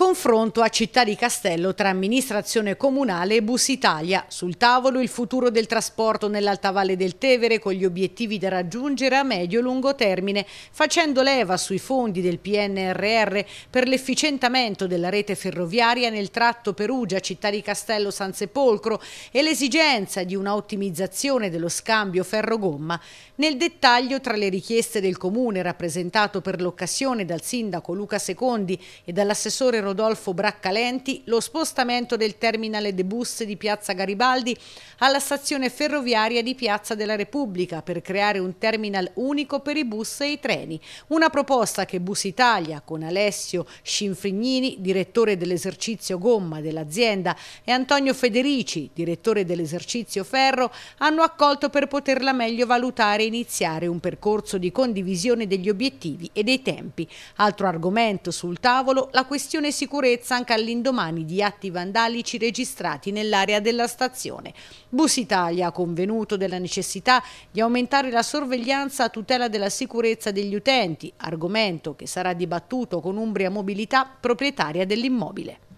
Confronto a Città di Castello tra amministrazione comunale e Bus Italia. Sul tavolo il futuro del trasporto nell'Alta Valle del Tevere con gli obiettivi da raggiungere a medio e lungo termine, facendo leva sui fondi del PNRR per l'efficientamento della rete ferroviaria nel tratto Perugia-Città di Castello-San Sepolcro e l'esigenza di una ottimizzazione dello scambio ferro-gomma. Nel dettaglio tra le richieste del Comune rappresentato per l'occasione dal Sindaco Luca Secondi e dall'assessore Rosario Rodolfo Braccalenti lo spostamento del terminale de bus di Piazza Garibaldi alla stazione ferroviaria di Piazza della Repubblica per creare un terminal unico per i bus e i treni. Una proposta che Bus Italia, con Alessio Scinfrignini, direttore dell'esercizio gomma dell'azienda, e Antonio Federici, direttore dell'esercizio ferro, hanno accolto per poterla meglio valutare e iniziare un percorso di condivisione degli obiettivi e dei tempi. Altro argomento sul tavolo, la questione maggiore sicurezza anche all'indomani di atti vandalici registrati nell'area della stazione. Bus Italia ha convenuto della necessità di aumentare la sorveglianza a tutela della sicurezza degli utenti, argomento che sarà dibattuto con Umbria Mobilità, proprietaria dell'immobile.